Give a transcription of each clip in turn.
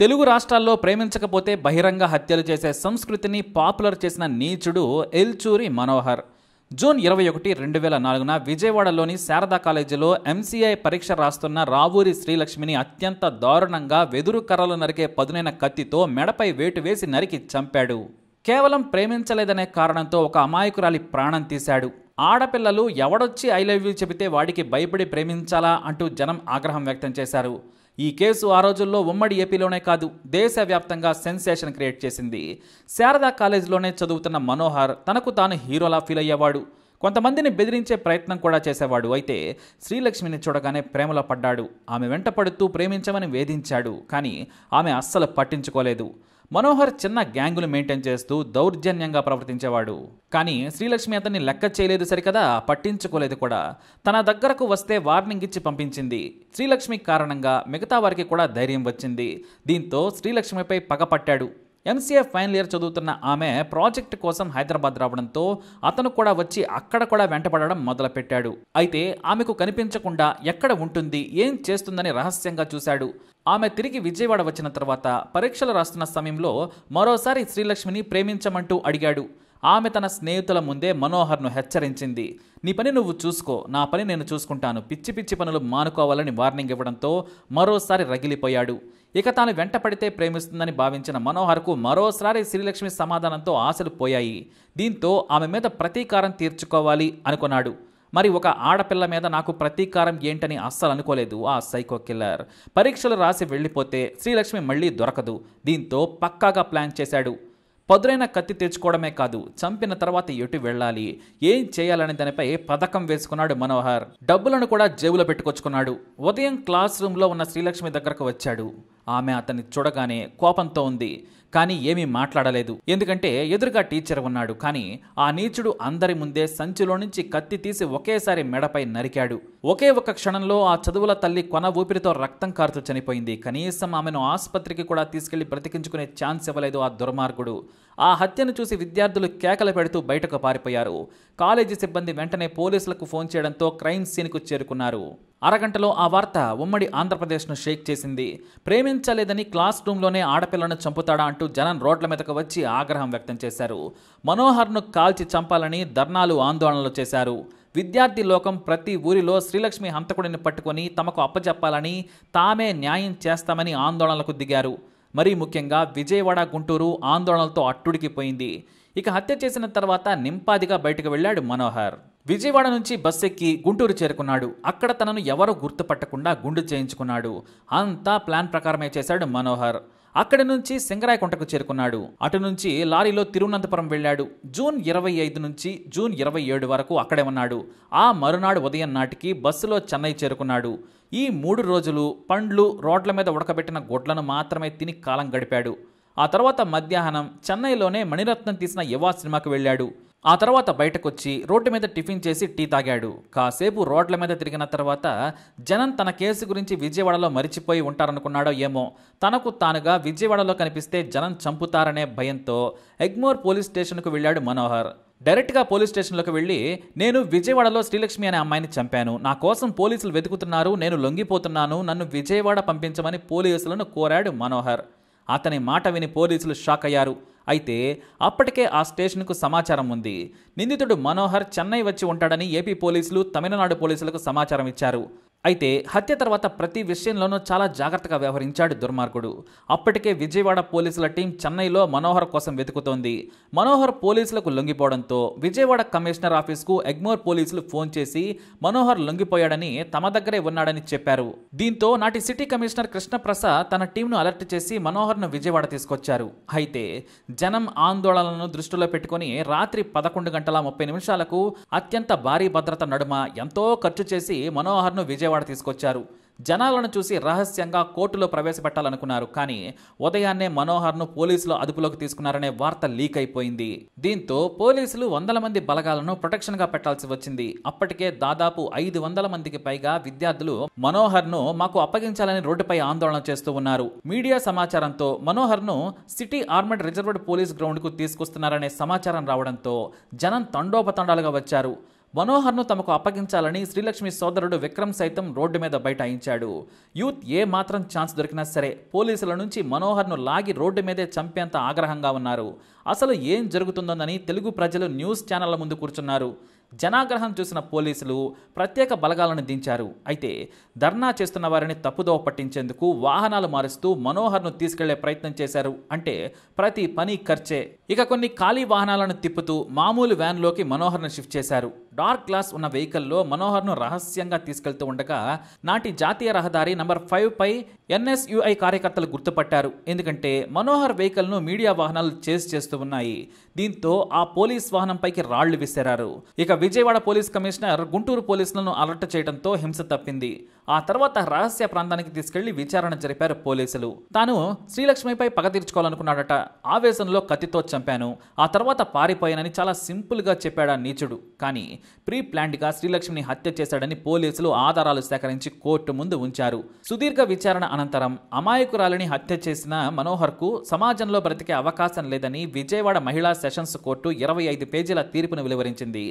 తెలుగు రాష్ట్రాల్లో ప్రేమించకపోతే బహిరంగ హత్యలు చేసే సంస్కృతిని పాపులర్ చేసిన నీచుడు ఎల్చూరి మనోహర్ జూన్ ఇరవై ఒకటి రెండు వేల నాలుగున విజయవాడలోని శారదా కాలేజీలో ఎంసీఐ పరీక్ష రాస్తున్న రావూరి శ్రీలక్ష్మిని అత్యంత దారుణంగా వెదురు కర్రలు నరికే పదునైన కత్తితో మెడపై వేటు వేసి నరికి చంపాడు కేవలం ప్రేమించలేదనే కారణంతో ఒక అమాయకురాలి ప్రాణం తీశాడు ఆడపిల్లలు ఎవడొచ్చి ఐ లవ్ యూ చెబితే వాడికి భయపడి ప్రేమించాలా అంటూ జనం ఆగ్రహం వ్యక్తం చేశారు ఈ కేసు ఆ రోజుల్లో ఉమ్మడి ఏపీలోనే కాదు దేశవ్యాప్తంగా సెన్సేషన్ క్రియేట్ చేసింది శారదా కాలేజీలోనే చదువుతున్న మనోహర్ తనకు తాను హీరోలా ఫీల్ అయ్యేవాడు కొంతమందిని బెదిరించే ప్రయత్నం కూడా చేసేవాడు అయితే శ్రీలక్ష్మిని చూడగానే ప్రేమలో పడ్డాడు ఆమె వెంట పడుతూ ప్రేమించమని వేధించాడు కానీ ఆమె అస్సలు పట్టించుకోలేదు మనోహర్ చిన్న గ్యాంగులు మెయింటైన్ చేస్తూ దౌర్జన్యంగా ప్రవర్తించేవాడు కానీ శ్రీలక్ష్మి అతన్ని లెక్క చేయలేదు సరికదా పట్టించుకోలేదు కూడా తన దగ్గరకు వస్తే వార్నింగ్ ఇచ్చి పంపించింది శ్రీలక్ష్మి కారణంగా మిగతా వారికి కూడా ధైర్యం వచ్చింది దీంతో శ్రీలక్ష్మిపై పగపట్టాడు ఎంసీఏ ఫైనల్ ఇయర్ చదువుతున్న ఆమె ప్రాజెక్ట్ కోసం హైదరాబాద్ రావడంతో అతను కూడా వచ్చి అక్కడ కూడా వెంటపడడం మొదలుపెట్టాడు అయితే ఆమెకు కనిపించకుండా ఎక్కడ ఉంటుంది ఏం చేస్తుందని రహస్యంగా చూశాడు ఆమె తిరిగి విజయవాడ వచ్చిన తర్వాత పరీక్షలు రాస్తున్న సమయంలో మరోసారి శ్రీలక్ష్మిని ప్రేమించమంటూ అడిగాడు ఆమె తన స్నేహితుల ముందే మనోహర్ను హెచ్చరించింది నీ పని నువ్వు చూసుకో నా పని నేను చూసుకుంటాను పిచ్చి పిచ్చి పనులు మానుకోవాలని వార్నింగ్ ఇవ్వడంతో మరోసారి రగిలిపోయాడు ఇక తాను వెంట పడితే ప్రేమిస్తుందని భావించిన మనోహర్కు మరోసారి శ్రీలక్ష్మి సమాధానంతో ఆశలు పోయాయి దీంతో ఆమె మీద ప్రతీకారం తీర్చుకోవాలి అనుకున్నాడు మరి ఒక ఆడపిల్ల మీద నాకు ప్రతీకారం ఏంటని అస్సలు అనుకోలేదు ఆ సైకో కిల్లర్ పరీక్షలు రాసి వెళ్ళిపోతే శ్రీలక్ష్మి మళ్ళీ దొరకదు దీంతో పక్కాగా ప్లాన్ చేశాడు పదురైన కత్తి తెచ్చుకోవడమే కాదు చంపిన తర్వాత ఎటు వెళ్ళాలి ఏం చేయాలనే దానిపై పథకం వేసుకున్నాడు మనోహర్ డబ్బులను కూడా జేబులో పెట్టుకొచ్చుకున్నాడు ఉదయం క్లాస్ రూమ్లో ఉన్న శ్రీలక్ష్మి దగ్గరకు వచ్చాడు ఆమె అతన్ని చూడగానే కోపంతో ఉంది కానీ ఏమీ మాట్లాడలేదు ఎందుకంటే ఎదురుగా టీచర్ ఉన్నాడు కానీ ఆ నీచుడు అందరి ముందే సంచిలో నుంచి కత్తి తీసి ఒకేసారి మెడపై నరికాడు ఒకే ఒక క్షణంలో ఆ చదువుల తల్లి కొన ఊపిరితో రక్తం కారుతూ చనిపోయింది కనీసం ఆమెను ఆసుపత్రికి కూడా తీసుకెళ్లి బ్రతికించుకునే ఛాన్స్ ఇవ్వలేదు ఆ దుర్మార్గుడు ఆ హత్యను చూసి విద్యార్థులు కేకలు పెడుతూ బయటకు పారిపోయారు కాలేజీ సిబ్బంది వెంటనే పోలీసులకు ఫోన్ చేయడంతో క్రైమ్ సీన్కు చేరుకున్నారు అరగంటలో ఆ వార్త ఉమ్మడి ఆంధ్రప్రదేశ్ను షేక్ చేసింది ప్రేమించలేదని క్లాస్ రూమ్లోనే ఆడపిల్లను చంపుతాడా అంటూ జనం రోడ్ల మీదకు వచ్చి ఆగ్రహం వ్యక్తం చేశారు మనోహర్ను కాల్చి చంపాలని ధర్నాలు ఆందోళనలు చేశారు విద్యార్థి లోకం ప్రతి ఊరిలో శ్రీలక్ష్మి హంతకుడిని పట్టుకొని తమకు అప్పచెప్పాలని తామే న్యాయం చేస్తామని ఆందోళనలకు దిగారు మరీ ముఖ్యంగా విజయవాడ గుంటూరు ఆందోళనలతో అట్టుడికిపోయింది ఇక హత్య చేసిన తర్వాత నింపాదిగా బయటకు వెళ్ళాడు మనోహర్ విజయవాడ నుంచి బస్ ఎక్కి గుంటూరు చేరుకున్నాడు అక్కడ తనను ఎవరో గుర్తుపట్టకుండా గుండు చేయించుకున్నాడు అంతా ప్లాన్ ప్రకారమే చేశాడు మనోహర్ అక్కడి నుంచి సింగరాయకుంటకు చేరుకున్నాడు అటు నుంచి లారీలో తిరువనంతపురం వెళ్ళాడు జూన్ ఇరవై ఐదు నుంచి జూన్ ఇరవై ఏడు వరకు అక్కడే ఉన్నాడు ఆ మరునాడు ఉదయం నాటికి బస్సులో చెన్నై చేరుకున్నాడు ఈ మూడు రోజులు పండ్లు రోడ్ల మీద ఉడకబెట్టిన గుడ్లను మాత్రమే తిని కాలం గడిపాడు ఆ తర్వాత మధ్యాహ్నం చెన్నైలోనే మణిరత్నం తీసిన యువా సినిమాకు వెళ్ళాడు ఆ తర్వాత బయటకొచ్చి రోడ్డు మీద టిఫిన్ చేసి టీ తాగాడు కాసేపు రోడ్ల మీద తిరిగిన తర్వాత జనం తన కేసు గురించి విజయవాడలో మరిచిపోయి ఉంటారనుకున్నాడో ఏమో తనకు తానుగా విజయవాడలో కనిపిస్తే జనం చంపుతారనే భయంతో ఎగ్మోర్ పోలీస్ స్టేషన్కు వెళ్ళాడు మనోహర్ డైరెక్ట్గా పోలీస్ స్టేషన్లోకి వెళ్ళి నేను విజయవాడలో శ్రీలక్ష్మి అనే అమ్మాయిని చంపాను నా కోసం పోలీసులు వెతుకుతున్నారు నేను లొంగిపోతున్నాను నన్ను విజయవాడ పంపించమని పోలీసులను కోరాడు మనోహర్ అతని మాట విని పోలీసులు షాక్ అయ్యారు అయితే అప్పటికే ఆ స్టేషన్కు సమాచారం ఉంది నిందితుడు మనోహర్ చెన్నై వచ్చి ఉంటాడని ఏపీ పోలీసులు తమిళనాడు పోలీసులకు సమాచారం ఇచ్చారు అయితే హత్య తర్వాత ప్రతి విషయంలోనూ చాలా జాగ్రత్తగా వ్యవహరించాడు దుర్మార్గుడు అప్పటికే విజయవాడ పోలీసుల టీం చెన్నైలో మనోహర్ కోసం వెతుకుతోంది మనోహర్ పోలీసులకు లొంగిపోవడంతో విజయవాడ కమిషనర్ ఆఫీస్కు ఎగ్మోర్ పోలీసులు ఫోన్ చేసి మనోహర్ లొంగిపోయాడని తమ దగ్గరే ఉన్నాడని చెప్పారు దీంతో నాటి సిటీ కమిషనర్ కృష్ణప్రసాద్ తన టీంను అలర్ట్ చేసి మనోహర్ను విజయవాడ తీసుకొచ్చారు అయితే జనం ఆందోళనలను దృష్టిలో పెట్టుకుని రాత్రి పదకొండు గంటల ముప్పై నిమిషాలకు అత్యంత భారీ భద్రత నడుమ ఎంతో ఖర్చు చేసి మనోహర్ను విజయవాడ విజయవాడ తీసుకొచ్చారు జనాలను చూసి రహస్యంగా కోర్టులో ప్రవేశపెట్టాలనుకున్నారు కానీ ఉదయాన్నే మనోహర్ను పోలీసులు అదుపులోకి తీసుకున్నారనే వార్త లీక్ అయిపోయింది దీంతో పోలీసులు వందల మంది బలగాలను ప్రొటెక్షన్గా పెట్టాల్సి వచ్చింది అప్పటికే దాదాపు ఐదు వందల మందికి పైగా విద్యార్థులు మనోహర్ను మాకు అప్పగించాలని రోడ్డుపై ఆందోళన చేస్తూ ఉన్నారు మీడియా సమాచారంతో మనోహర్ను సిటీ ఆర్మడ్ రిజర్వ్డ్ పోలీస్ గ్రౌండ్కు తీసుకొస్తున్నారనే సమాచారం రావడంతో జనం తండోపతండాలుగా వచ్చారు మనోహర్ను తమకు అప్పగించాలని శ్రీలక్ష్మి సోదరుడు విక్రమ్ సైతం రోడ్డు మీద బైఠాయించాడు యూత్ ఏ మాత్రం ఛాన్స్ దొరికినా సరే పోలీసుల నుంచి మనోహర్ను లాగి రోడ్డు మీదే చంపేంత ఆగ్రహంగా ఉన్నారు అసలు ఏం జరుగుతుందోనని తెలుగు ప్రజలు న్యూస్ ఛానళ్ల ముందు కూర్చున్నారు జనాగ్రహం చూసిన పోలీసులు ప్రత్యేక బలగాలను దించారు అయితే ధర్నా చేస్తున్న వారిని తప్పుదోవ పట్టించేందుకు వాహనాలు మారుస్తూ మనోహర్ను తీసుకెళ్లే ప్రయత్నం చేశారు అంటే ప్రతి పని ఖర్చే ఇక కొన్ని ఖాళీ వాహనాలను తిప్పుతూ మామూలు వ్యాన్లోకి మనోహర్ను షిఫ్ట్ చేశారు డార్క్ గ్లాస్ ఉన్న వెహికల్లో మనోహర్ను రహస్యంగా తీసుకెళ్తూ ఉండగా నాటి జాతీయ రహదారి నంబర్ ఫైవ్ పై ఎన్ఎస్యుఐ కార్యకర్తలు గుర్తుపట్టారు ఎందుకంటే మనోహర్ వెహికల్ను మీడియా వాహనాలు చేసి చేస్తూ ఉన్నాయి దీంతో ఆ పోలీస్ వాహనంపైకి రాళ్లు విసిరారు ఇక విజయవాడ పోలీస్ కమిషనర్ గుంటూరు పోలీసులను అలర్ట్ చేయడంతో హింస తప్పింది ఆ తర్వాత రహస్య ప్రాంతానికి తీసుకెళ్లి విచారణ జరిపారు పోలీసులు తాను శ్రీలక్ష్మిపై పగ తీర్చుకోవాలనుకున్నాడట ఆవేశంలో కత్తితో చంపాను ఆ తర్వాత పారిపోయానని చాలా సింపుల్గా చెప్పాడా నీచుడు కానీ ప్రీ ప్లాన్డ్గా శ్రీలక్ష్మిని హత్య చేశాడని పోలీసులు ఆధారాలు సేకరించి కోర్టు ముందు ఉంచారు సుదీర్ఘ విచారణ అనంతరం అమాయకురాలిని హత్య చేసిన మనోహర్కు సమాజంలో బ్రతికే అవకాశం లేదని విజయవాడ మహిళా సెషన్స్ కోర్టు ఇరవై ఐదు పేజీల తీర్పును వెలువరించింది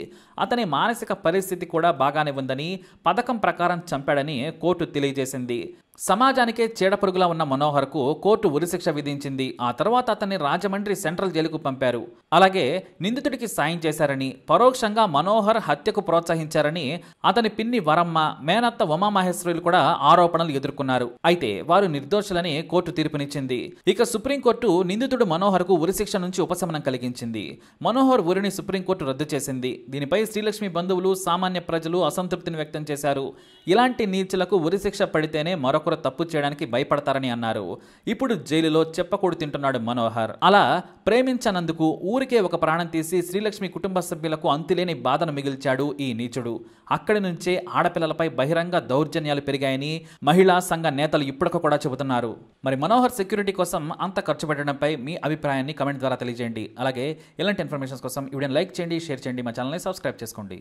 అతని మానసిక పరిస్థితి కూడా బాగానే ఉందని పథకం ప్రకారం చంపాడని కోర్టు తెలియజేసింది సమాజానికే చీడపురుగులా ఉన్న మనోహర్కు కోర్టు ఉరిశిక్ష విధించింది ఆ తర్వాత అతన్ని రాజమండ్రి సెంట్రల్ జైలుకు పంపారు అలాగే నిందితుడికి సాయం చేశారని పరోక్షంగా మనోహర్ హత్యకు ప్రోత్సహించారని అతని పిన్ని వరమ్మ మేనత్త ఉమామహేశ్వరులు కూడా ఆరోపణలు ఎదుర్కొన్నారు అయితే వారు నిర్దోషులని కోర్టు తీర్పునిచ్చింది ఇక సుప్రీంకోర్టు నిందితుడు మనోహర్కు ఉరిశిక్ష నుంచి ఉపశమనం కలిగించింది మనోహర్ ఉరిని సుప్రీంకోర్టు రద్దు చేసింది దీనిపై శ్రీలక్ష్మి బంధువులు సామాన్య ప్రజలు అసంతృప్తిని వ్యక్తం చేశారు ఇలాంటి నీచులకు ఉరిశిక్ష పడితేనే మరొక కూడా తప్పు చేయడానికి భయపడతారని అన్నారు ఇప్పుడు జైలులో చెప్పకూడు తింటున్నాడు మనోహర్ అలా ప్రేమించనందుకు ఊరికే ఒక ప్రాణం తీసి శ్రీలక్ష్మి కుటుంబ సభ్యులకు అంతులేని బాధను మిగిల్చాడు ఈ నీచుడు అక్కడి నుంచే ఆడపిల్లలపై బహిరంగ దౌర్జన్యాలు పెరిగాయని మహిళా సంఘ నేతలు ఇప్పటికూ కూడా చెబుతున్నారు మరి మనోహర్ సెక్యూరిటీ కోసం అంత ఖర్చు పెట్టడంపై మీ అభిప్రాయాన్ని కమెంట్ ద్వారా తెలియజేయండి అలాగే ఇలాంటి ఇన్ఫర్మేషన్స్ కోసం ఇవిడని లైక్ చేయండి షేర్ చేయండి మా ఛానల్ని సబ్స్క్రైబ్ చేసుకోండి